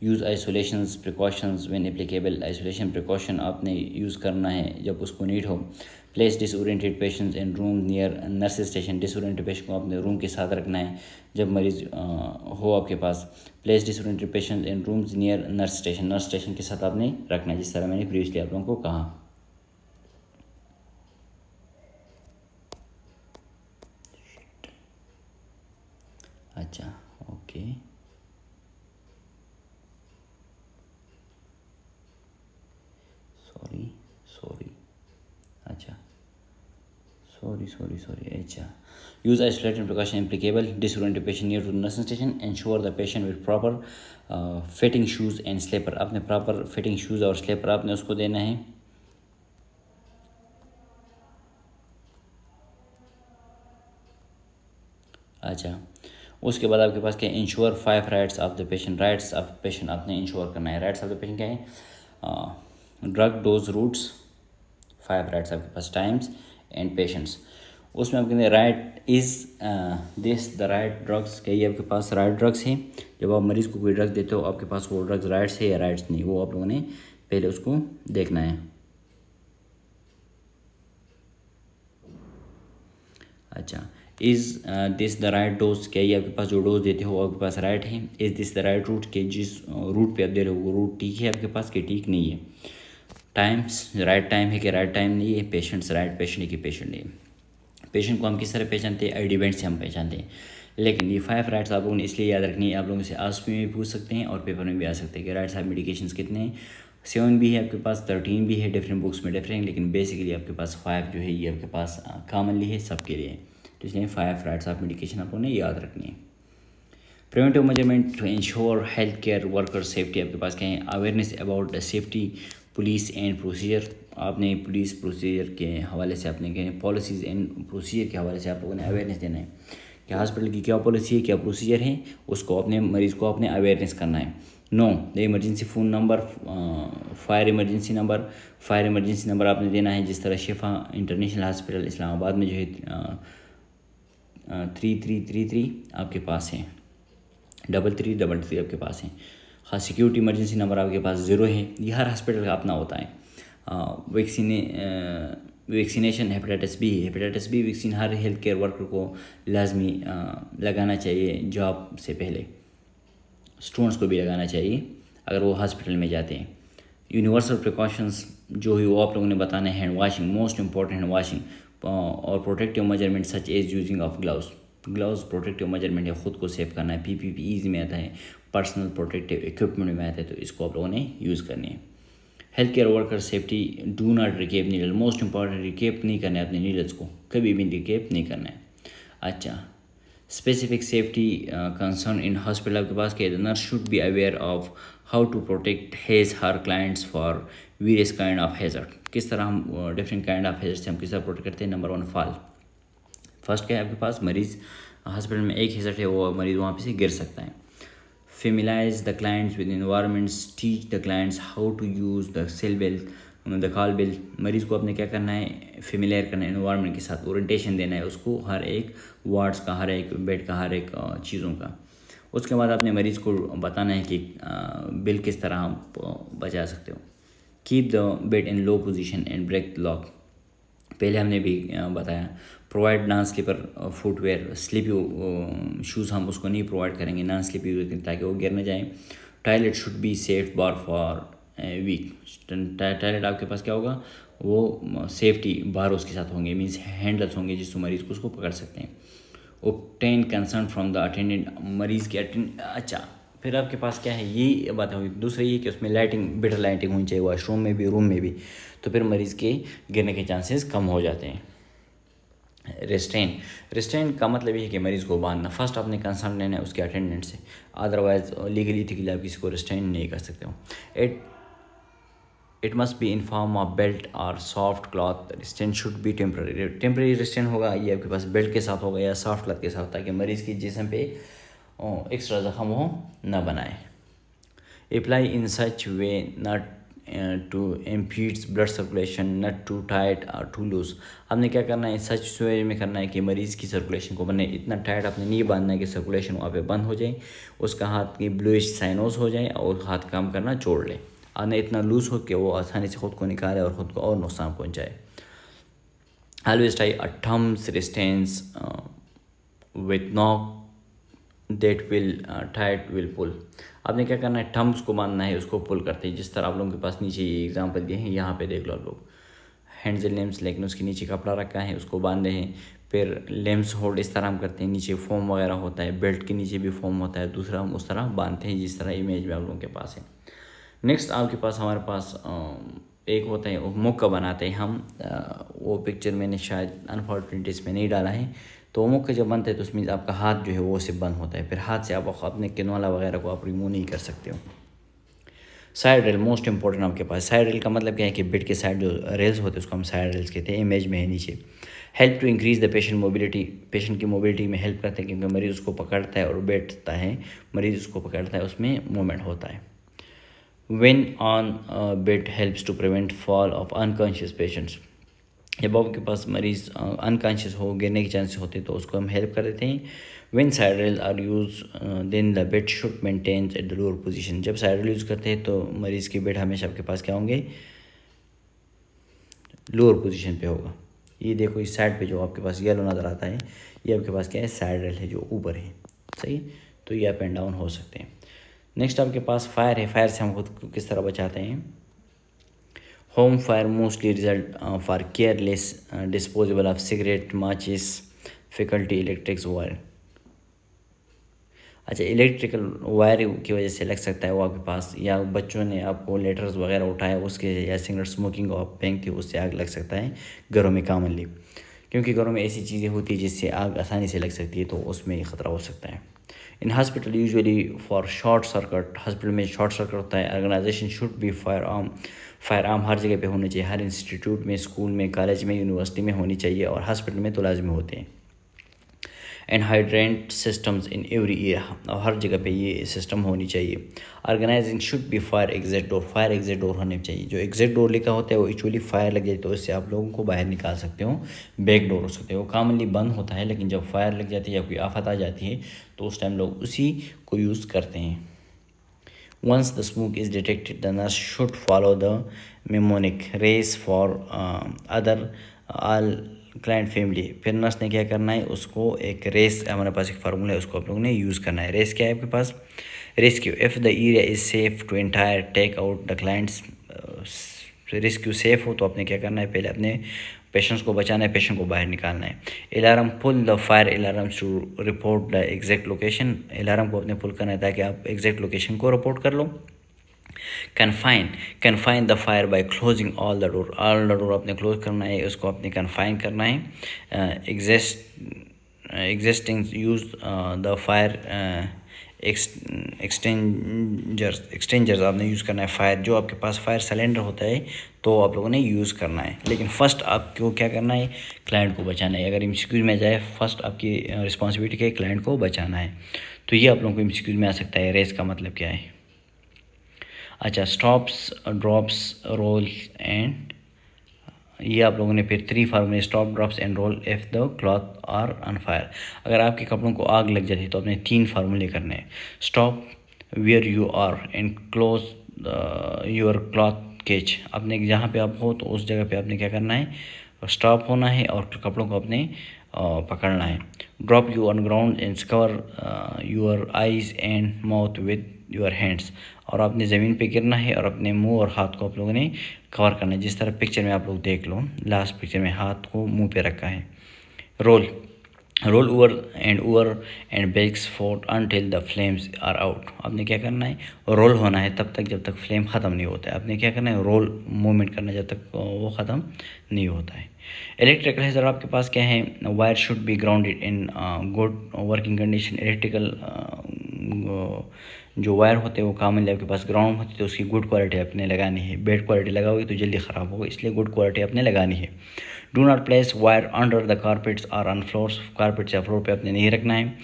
use isolation precautions when applicable isolation precaution आपने यूज़ करना है जब उसको नीड हो place disoriented patients in room near nurse station disoriented patient को अपने रूम के साथ रखना है जब मरीज हो आपके पास place disoriented patients in rooms near nurse station nurse station के साथ आपने रखना है जिस तरह मैंने प्रीवियसली आप लोगों को कहा अच्छा ओके okay. सॉरी सॉरी अच्छा सॉरी सॉरी सॉरी अच्छा use isolate and precaution applicable near to nursing station ensure the patient with proper fitting shoes and slipper आपने प्रॉपर फिटिंग शूज़ और स्लीपर आपने उसको देना है अच्छा उसके बाद आपके पास क्या ensure five rights of the patient rights of patient आपने इंश्योर करना है राइट्स ऑफ द पेशेंट क्या है uh, drug dose routes five rights आपके पास टाइम्स एंड पेशेंट्स उसमें आपके लिए right is this the right drugs कही आपके पास राइट ड्रग्स हैं जब आप मरीज़ को कोई ड्रग्स देते हो आपके पास वो ड्रग्स राइट्स है या राइट्स नहीं वो आप लोगों ने पहले उसको देखना है अच्छा is this the right dose क्या ये आपके पास जो डोज देते हो आपके पास राइट है is this the right route के जिस रूट पे आप दे रहे हो वो रूट ठीक है आपके पास कि ठीक नहीं है टाइम्स राइट टाइम है कि राइट टाइम नहीं है पेशेंट्स राइट पेशेंट है कि पेशेंट नहीं पेशेंट को हम किस तरह पहचानते हैं एडिवेंट से हम पहचानते हैं लेकिन ये फाइव राइट्स आप लोगों ने इसलिए याद रखनी है आप लोगों से आज में भी पूछ सकते हैं और पेपर में भी आ सकते हैं कि राइट साहब मेडिकेशन कितने हैं सेवन भी है आपके पास थर्टीन भी है डिफरेंट बुक्स में डिफरेंट लेकिन बेसिकली आपके पास फाइव जो है ये आपके पास कॉमनली है सबके लिए तो इसलिए फाइव राइट्स ऑफ मेडिकेशन आप लोगों ने याद रखनी है preventive measurement to ensure health care worker safety आपके पास क्या है awareness about safety policies and procedure आपने पुलिस प्रोसीजर के हवाले से आपने कहने पॉलिसीज़ एंड प्रोसीजर के हवाले से आप लोगों ने अवेयरनेस देना है कि हॉस्पिटल की क्या पॉलिसी है क्या प्रोसीजर है उसको अपने मरीज़ को अपने अवेयरनेस करना है know the emergency phone number fire emergency number fire emergency number आपने देना है जिस तरह शिफा इंटरनेशनल हॉस्पिटल इस्लामाबाद में जो है थ्री थ्री थ्री थ्री आपके पास है डबल थ्री डबल थ्री आपके पास हैं हाँ सिक्योरिटी इमरजेंसी नंबर आपके पास ज़ीरो है ये हर हॉस्पिटल का अपना होता है vaccine vaccination hepatitis B hepatitis B vaccine हर हेल्थ केयर वर्कर को लाजमी लगाना चाहिए जॉब से पहले स्टूडेंट्स को भी लगाना चाहिए अगर वो हॉस्पिटल में जाते हैं यूनिवर्सल प्रिकॉशंस जो हुई वो आप लोगों ने बताना hand washing most important hand washing और protective measurement such as using of gloves gloves protective measurement है ख़ुद को सेव करना है पी पी पी ईज में आता है पर्सनल प्रोटेक्टिव इक्विपमेंट में आते हैं तो इसको आप लोगों ने यूज़ करनी है health care worker safety do not recap needle most important recap नहीं करना है अपने नीडल्स को कभी भी रिकेप नहीं करना है अच्छा specific safety concern in hospital आपके पास के nurse should be aware of how to protect his her clients for various kind of hazard किस तरह हम डिफरेंट काइंड ऑफ हेजर्ट से हम किस तरह प्रोटेक्ट करते हैं नंबर वन फॉल फर्स्ट क्या है आपके पास मरीज़ हॉस्पिटल में एक हेजर्ट है वो मरीज़ वहाँ पे से गिर सकता है familiarize the clients with environments teach the clients how to use the cell bill the call bell मरीज़ को अपने क्या करना है फेमिलियर करना है इन्वायरमेंट के साथ ओरिएंटेशन देना है उसको हर एक वार्ड्स का हर एक बेड का हर एक चीज़ों का उसके बाद आपने मरीज़ को बताना है कि बिल किस तरह आप बचा सकते हो keep the bed in low position and brake lock पहले हमने भी बताया provide non slipper footwear slippy shoes हम उसको नहीं प्रोवाइड करेंगे नॉन स्लीपी ताकि वो गिर ना जाए toilet should be safe bar for weak toilet आपके पास क्या होगा वो सेफ्टी बार उसके साथ होंगे मीन्स हैंडल्स होंगे जिससे मरीज़ को उसको पकड़ सकते हैं obtain concern from the attendant मरीज़ के अटेंड अच्छा फिर आपके पास क्या है ये बात होगी दूसरी ये कि उसमें लाइटिंग बेटर लाइटिंग होनी चाहिए वॉशरूम में भी रूम में भी तो फिर मरीज़ के गिरने के चांसेस कम हो जाते हैं रेस्ट्रेन रेस्ट्रेन का मतलब ये है कि मरीज़ को बांधना फर्स्ट आपने कंसर्न लेना है उसके अटेंडेंट से अदरवाइज लीगली इथिकली आप किसी को रेस्ट्रेन नहीं कर सकते हो it it must be in form of belt और soft cloth restraint should be temporary temporary restraint होगा ये आपके पास बेल्ट के साथ होगा या सॉफ्ट क्लॉथ के साथ ताकि मरीज़ की जिसम पे एक्स्ट्रा uh, जख्म हो ना बनाए apply in such way not to impedes blood circulation not too tight और टू लूज आपने क्या करना है सच वे में करना है कि मरीज़ की सर्कुलेशन को बने इतना टाइट आपने नहीं बांधना है कि सर्कुलेशन वहाँ पे बंद हो जाए उसका हाथ की ब्लूइश साइनोज हो जाए और हाथ काम करना छोड़ ले आपने इतना लूज़ हो कि वो आसानी से खुद को निकाले और ख़ुद को और नुकसान पहुँचाए always tie atoms restraints with knot that will tight will pull आपने क्या करना है टर्म्स को मानना है उसको पुल करते हैं जिस तरह आप लोगों के पास नीचे ये एग्जाम्पल दिए हैं यहाँ पे देख लो आप लोग हैंडल लेम्स लेकिन उसके नीचे कपड़ा रखा है उसको बांधे हैं फिर लेम्स होल्ड इस तरह हम करते हैं नीचे फॉर्म वगैरह होता है बेल्ट के नीचे भी फॉर्म होता है दूसरा हम उस तरह बांधते हैं जिस तरह इमेज में आप लोगों के पास है नेक्स्ट आपके पास हमारे पास एक होता है वो मुक्का बनाते हैं हम वो पिक्चर मैंने शायद अनफॉर्चुनेट इसमें नहीं डाला है तो मुख्य जब बनते हैं तो उस आपका हाथ जो है वो सिर्फ बंद होता है फिर हाथ से आप अपने किनवाला वगैरह को आप रिमूव नहीं कर सकते हो साइड रेल मोस्ट इंपॉर्टेंट आपके पास साइड रेल का मतलब क्या है कि बिट के साइड जो रेल्स होते हैं उसको हम साइड रेल्स कहते हैं इमेज में है नीचे help to increase the patient mobility patient की मोबिलिटी में हेल्प करते हैं क्योंकि मरीज़ उसको पकड़ता है और बैठता है मरीज़ उसको पकड़ता है उसमें मूवमेंट होता है when on bed helps to prevent fall of unconscious patients जब आपके पास मरीज़ अनकॉन्शियस हो गिरने के चांसेस होते हैं तो उसको हम हेल्प कर देते हैं when side rail are use then the bed should maintain at the lower position जब साइडल यूज़ करते हैं तो मरीज़ के बेड हमेशा आपके पास क्या होंगे लोअर पोजीशन पे होगा ये देखो इस साइड पे जो आपके पास येलो नज़र आता है ये आपके पास क्या है साइडल है जो ऊपर है सही तो ये अप एंड डाउन हो सकते हैं नेक्स्ट आपके पास फायर है फायर से हम खुद को किस तरह बचाते हैं home fire mostly result for careless disposable of cigarette माचिस फैकल्टी इलेक्ट्रिक्स वायर अच्छा इलेक्ट्रिकल वायर की वजह से लग सकता है वो आपके पास या बच्चों ने आपको लेटर्स वगैरह उठाए उसके या सिगरेट स्मोकिंग आप थी उससे आग लग सकता है घरों में कामनली क्योंकि घरों में ऐसी चीज़ें होती हैं जिससे आग आसानी से लग सकती है तो उसमें ख़तरा हो सकता है in hospital usually for short circuit hospital में शॉर्ट सर्कट होता है organization should be fire alarm fire alarm हर जगह पे होने चाहिए हर इंस्टीट्यूट में स्कूल में कॉलेज में यूनिवर्सिटी में होनी चाहिए और हॉस्पिटल में तो लाजमी होते हैं and hydrant systems in every area और हर जगह पे ये सिस्टम होनी चाहिए organizing should be fire exit door fire exit door होने चाहिए जो एग्जिट डोर लिखा होता है वो एक्चुअली फायर लग जाए तो इससे आप लोगों को बाहर निकाल सकते हो बैक डोर हो सकते हो कॉमनली बंद होता है लेकिन जब फायर लग जाती है या कोई आफत आ जाती है तो उस टाइम लोग उसी को यूज़ करते हैं Once the smoke is detected, the nurse should follow the mnemonic race for um, uh, other all client family फिर नर्स ने क्या करना है उसको एक रेस हमारे पास एक फार्मूला है उसको आप लोगों ने यूज़ करना है रेस क्या है आपके पास rescue if the area is safe to enter take out the clients rescue safe हो तो आपने क्या करना है पहले अपने पेशेंट्स को बचाना है पेशेंट को बाहर निकालना है alarm pull the fire alarm to report the exact location alarm को अपने पुल करना है ताकि आप एग्जैक्ट लोकेशन को रिपोर्ट कर लो confine confine the fire by closing all the door all the door अपने क्लोज करना है उसको अपने कन्फाइन करना है extinguish extinguishing use the fire extinguishers extinguishers आपने यूज़ करना है फायर जो आपके पास फायर सिलेंडर होता है तो आप लोगों ने यूज़ करना है लेकिन फ़र्स्ट आपको क्या करना है क्लाइंट को बचाना है अगर एम में जाए फर्स्ट आपकी रिस्पॉन्सिबिलिटी है क्लाइंट को बचाना है तो ये आप लोगों को एम में आ सकता है रेस का मतलब क्या है अच्छा स्टॉप्स ड्रॉप्स रोल्स एंड ये आप लोगों ने फिर थ्री फार्मूले stop drops and roll if the cloth are on fire अगर आपके कपड़ों को आग लग जाती है तो आपने तीन फार्मूले करने हैं stop where you are and close your cloth catch आपने जहाँ पे आप हो तो उस जगह पे आपने क्या करना है स्टॉप होना है और कपड़ों को अपने uh, पकड़ना है drop you on ground and cover your eyes and mouth with your hands और आपने ज़मीन पे गिरना है और अपने मुंह और हाथ को आप लोगों ने कवर करना है जिस तरह पिक्चर में आप लोग देख लो लास्ट पिक्चर में हाथ को मुंह पे रखा है roll roll over and over and backs forth until the flames are out आपने क्या करना है रोल होना है तब तक जब तक फ्लेम ख़त्म नहीं होता है आपने क्या करना है रोल मूवमेंट करना जब तक वो ख़त्म नहीं होता है इलेक्ट्रिकल है ज़रा आपके पास क्या है wire should be grounded in good working condition electrical जो वायर होते हैं वो कामन के पास ग्राउंड होते तो उसकी गुड क्वालिटी अपने लगानी है बेड क्वालिटी हुई तो जल्दी ख़राब होगा इसलिए गुड क्वालिटी अपने लगानी है do not place wire under the carpets और ऑन फ्लोर कारपेट्स या फ्लोर पे अपने नहीं रखना है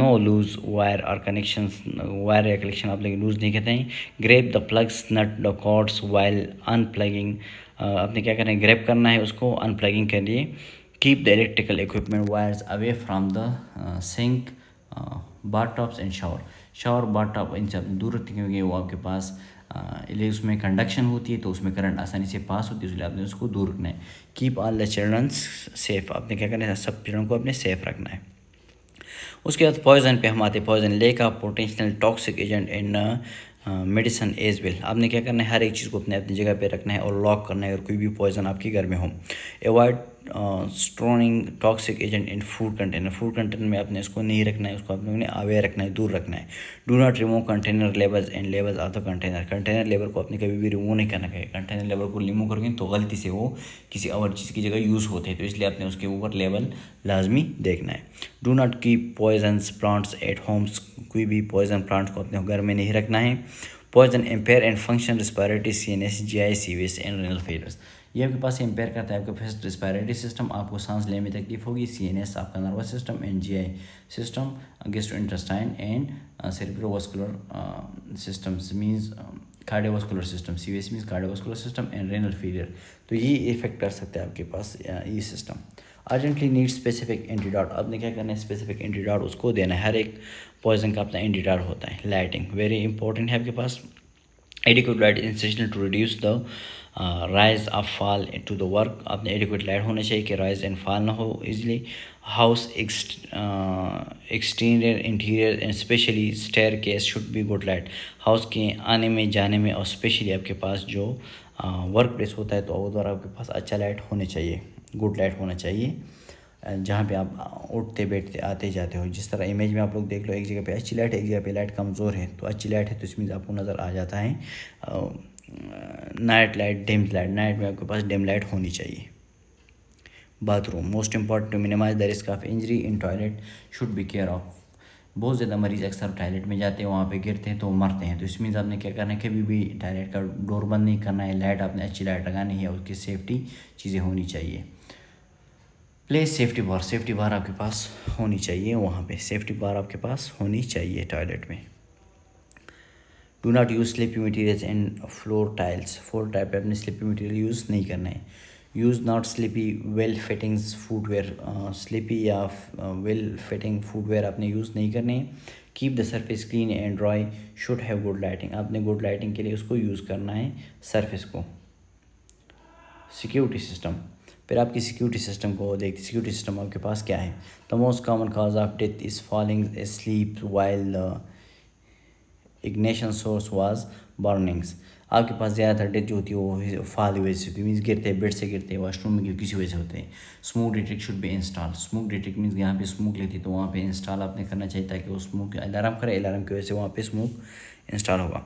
नो लूज़ वायर और कनेक्शन वायर या कनेक्शन आप लेकिन लूज़ नहीं कहते हैं grab the plugs not the cords while unplugging आपने क्या करना है ग्रेप करना है उसको अनप्लगिंग के लिए keep the electrical equipment wires away from the sink bath tubs and shower shower bath tub इन सब दूर हैं क्योंकि वो आपके पास इसलिए उसमें कंडक्शन होती है तो उसमें करंट आसानी से पास होती है इसलिए आपने उसको दूर रखना है keep all the children safe आपने क्या करना है सब चिल्ड्रन को अपने सेफ रखना है उसके बाद पॉइजन पे हम आते हैं पॉइजन ले का potential toxic agent in medicine as well आपने क्या करना है हर एक चीज़ को अपने अपनी जगह पे रखना है और लॉक करना है अगर कोई भी पॉइजन आपके घर में हो avoid storing toxic agent in food container food container में आपने इसको नहीं रखना है उसको आपने अवेयर रखना है दूर रखना है do not remove container labels and labels are the container container label को आपने कभी भी रिमूव नहीं करना है कंटेनर लेबर को रिमूव करोगे तो गलती से वो किसी और चीज़ की जगह यूज़ होते हैं तो इसलिए आपने उसके ऊपर लेबल लाजमी देखना है do not keep poison plants at homes कोई भी पॉइजन प्लांट्स को अपने घर में नहीं रखना है poison impair and poison C N S G I C west and renal failures ये आपके पास इंपेयर करता है आपका फर्स्ट रिस्पायरेटरी सिस्टम आपको सांस लेने में तकलीफ होगी सी एन एस आपका nervous system and G I system gastro intestine and cerebrovascular system means cardiovascular system C S means cardiovascular system and renal failure तो ये इफेक्ट कर सकता है आपके पास ये system urgently need specific antidote आपने क्या करना है स्पेसिफिक एंटीडॉट उसको देना है हर एक पॉइजन का अपना एंटीडॉट होता है लाइटिंग वेरी इंपॉर्टेंट है आपके पास adequate light is to reduce the rise of fall to the work आपने एडिक्वेट लाइट होना चाहिए कि राइज एंड फॉल ना हो easily house exterior interior and specially staircase should be good light house के आने में जाने में और स्पेशली आपके पास जो वर्क uh, प्लेस होता है तो वो द्वारा आपके पास अच्छा लाइट होना चाहिए गुड लाइट होना चाहिए जहाँ पे आप उठते बैठते आते जाते हो जिस तरह इमेज में आप लोग देख लो एक जगह पे अच्छी लाइट है एक जगह पे लाइट कमज़ोर है तो अच्छी लाइट है तो इसमें आपको नज़र आ जाता है uh, night light dim light night में आपके पास डिम लाइट होनी चाहिए bathroom most important to minimize the risk of injury in toilet should be care of बहुत ज़्यादा मरीज़ अक्सर टॉयलेट में जाते हैं वहाँ पे गिरते हैं तो मरते हैं तो इस मीन्स आपने क्या करना है कभी भी टॉयलेट का डोर बंद नहीं करना है लाइट आपने अच्छी लाइट लगानी है उसकी सेफ्टी चीज़ें होनी चाहिए place safety bar safety bar आपके पास होनी चाहिए वहाँ पे सेफ्टी बार आपके पास होनी चाहिए टॉयलेट में do not use slippy material and floor tiles floor type अपने स्लिपी मटीरियल यूज़ नहीं करना है use not slippy well fitting footwear slippy या वेल फिटिंग फूडवेयर आपने यूज़ नहीं करने हैं keep the surface clean and dry should have good lighting आपने गुड लाइटिंग के लिए उसको यूज़ करना है सर्फेस को सिक्योरिटी सिस्टम फिर आपकी सिक्योरिटी सिस्टम को देखते सिक्योरिटी सिस्टम आपके पास क्या है the most common cause of death is falling slip wild ignition source was burnings आपके पास ज़्यादातर डेथ जो होती है वो फाल की वजह से होती है मीन्स गिरते हैं बेड से गिरते हैं वाशरूम में किसी वजह से होते हैं स्मोक डिटेक्ट शुड भी इंस्टॉल स्मोक डिटेक्ट मीन्स यहाँ पे स्मोक लेती है तो वहाँ पे इंस्टॉल आपने करना चाहिए ताकि वो स्मोक अलार्म करे अलार्म की वजह से वहाँ पे स्मोक इंस्टॉल होगा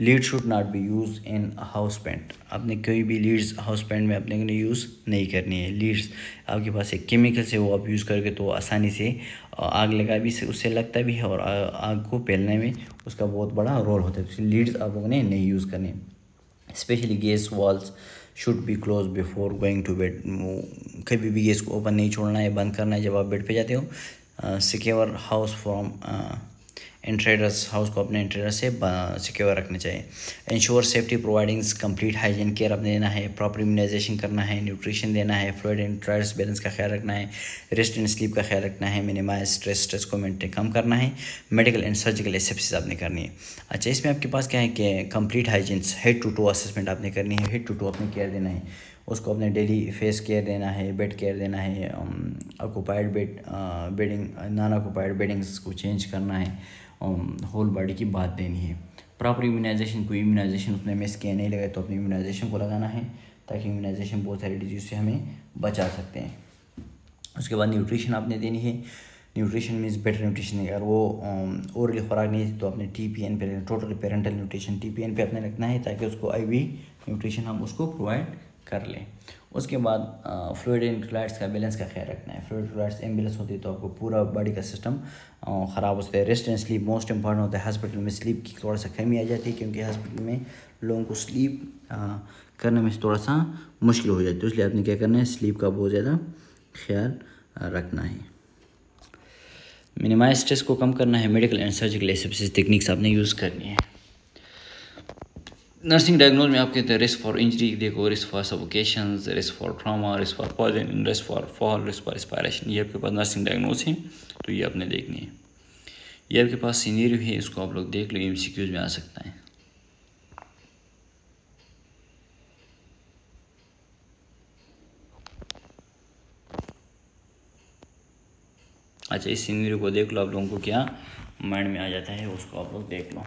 lead should not be use in house paint आपने कोई भी लीड्स हाउस पेंट में अपने को यूज़ नहीं करनी है लीड्स आपके पास एक केमिकल से वो आप यूज़ करके तो आसानी से आग लगा भी उससे लगता भी है और आग को फैलने में उसका बहुत बड़ा रोल होता है लीड्स तो आप लोगों ने नहीं यूज़ करने specially gas valves should be close before going to bed कभी भी गैस को ओपन नहीं छोड़ना है बंद करना है जब आप बेड पर जाते हो secure house from intruders house को अपने इंट्रेडर से सिक्योर रखना चाहिए ensure safety providings complete hygiene care अपने देना है प्रॉपर इम्यूनाइजेशन करना है न्यूट्रिशन देना है फ्लोइड एंड ट्रायल्स बैलेंस का ख्याल रखना है रेस्ट एंड स्लीप का ख्याल रखना है मिनिमाइज स्ट्रेस स्ट्रेस को मेंटेन कम करना है मेडिकल एंड सर्जिकल एसेप्सिस आपने करनी है अच्छा इसमें आपके पास क्या है कि complete hygiene head to toe assessment आपने करनी है हेड टू टू आपने केयर देना है उसको अपने डेली फेस केयर देना है बेड केयर देना है occupied bed bedding non occupied beddings को चेंज करना है होल बॉडी की बात देनी है प्रॉपर इम्यूनाइजेशन कोई इम्यूनाइजेशन उसने हमें स्कैन नहीं लगाए तो अपने इम्यूनाइजेशन को लगाना है ताकि इम्यूनाइजेशन बहुत सारी डिजीज से हमें बचा सकते हैं उसके बाद न्यूट्रिशन आपने देनी है न्यूट्रिशन मीन्स बेटर न्यूट्रिशन अगर वो ओरली खुराक नहीं तो अपने टी पी एन पे total parental nutrition T P N पे आपने रखना है ताकि उसको आई वी न्यूट्रिशन हम उसको प्रोवाइड कर लें उसके बाद फ्लूड इनक्लाइड्स का बैलेंस का ख्याल रखना है फ्लूड क्लाइड्स एम्बुलेंस होती है तो आपको पूरा बॉडी का सिस्टम ख़राब होता है rest and sleep most important होता है हॉस्पिटल में स्लीप की थोड़ा सा कमी आ जाती है क्योंकि हॉस्पिटल में लोगों को स्लीप करने में थोड़ा सा मुश्किल हो जाती है इसलिए आपने क्या करना है स्लीप का बहुत ज़्यादा ख्याल रखना है मिनिमाइज स्ट्रेस को कम करना है medical and surgical asepsis techniques आपने यूज़ करनी है नर्सिंग डायग्नोज में आप कहते हैं रिस्क फॉर इंजरी देखो risk for suffocation risk for trauma risk for poison risk for fall risk for expiration ये आपके पास नर्सिंग डायग्नोज है तो ये आपने देखनी है ये आपके पास सीनियर है इसको आप लोग देख लो एम में आ सकता है अच्छा इस सीनरी को देख लो आप लोगों को क्या माइंड में आ जाता है उसको आप लोग देख लो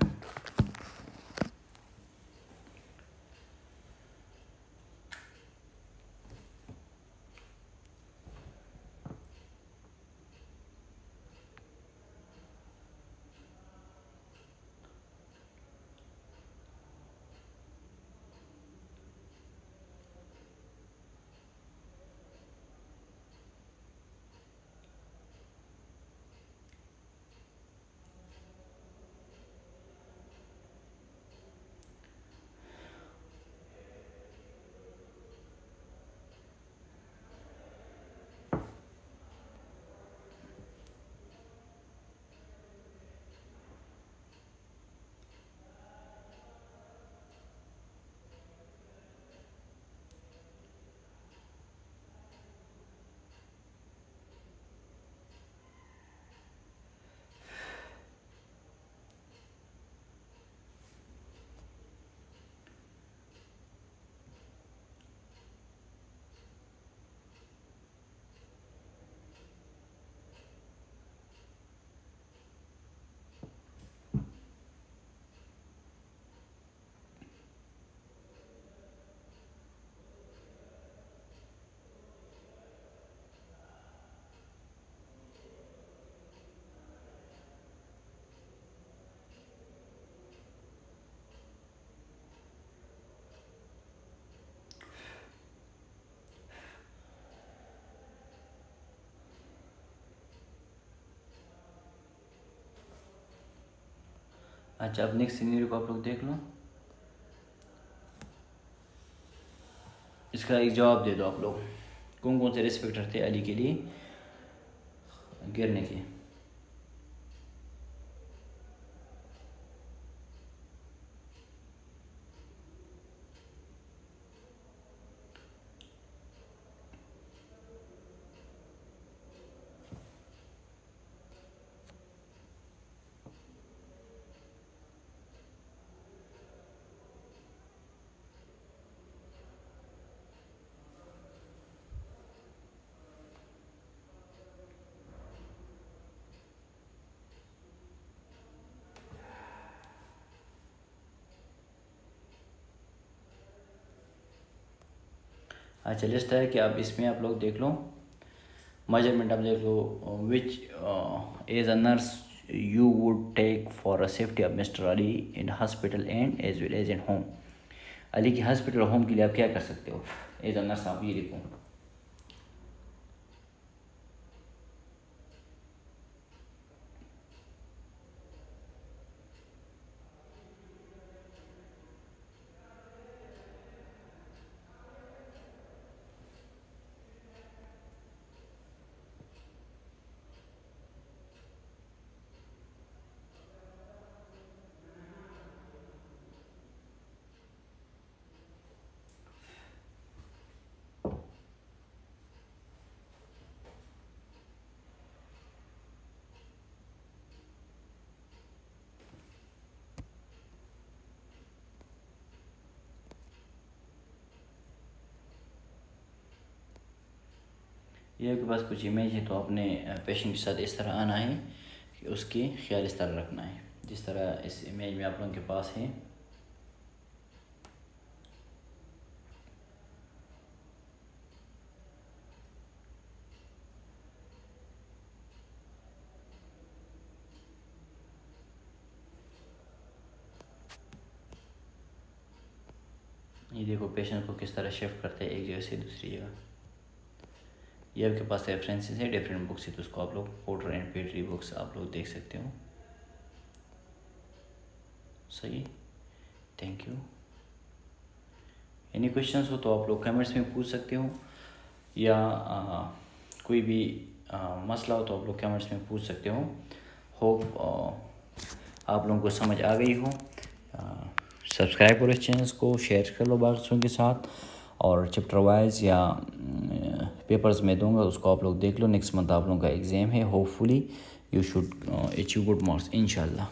अच्छा अब नेक्स्ट सीनरी को आप लोग देख लो इसका एक जवाब दे दो आप लोग कौन कौन से रिस्पेक्ट रखते अली के लिए गिरने के अच्छा हाँ, लिस्ट है कि आप इसमें आप लोग देख लो मेजरमेंट आप देख लो which as a nurse you would take for a safety of mister Ali in hospital and as well as in home Ali की हॉस्पिटल होम के लिए आप क्या कर सकते हो एज अ नर्स आप ये देखो ये आपके पास कुछ इमेज है तो आपने पेशेंट के साथ इस तरह आना है कि उसके ख्याल इस तरह रखना है जिस तरह इस इमेज में आप लोगों के पास है ये देखो पेशेंट को किस तरह शिफ्ट करते हैं एक जगह से दूसरी जगह ये आपके पास रेफरेंसेस है डिफरेंट बुक्स है तो उसको आप लोग फोटर एंड पेट्री बुक्स आप लोग देख सकते हो सही थैंक यू एनी क्वेश्चंस हो तो आप लोग कमेंट्स में पूछ सकते हो या आ, कोई भी आ, मसला हो तो आप लोग कमेंट्स में पूछ सकते हो होप आप लोगों को समझ आ गई हो सब्सक्राइब करो इस चैनल को शेयर कर लो बाकियों के साथ और चैप्टर वाइज या पेपर्स मैं दूंगा उसको आप लोग देख लो नेक्स्ट मंथ आप लोगों का एग्ज़ाम है hopefully you should achieve good marks इनशाला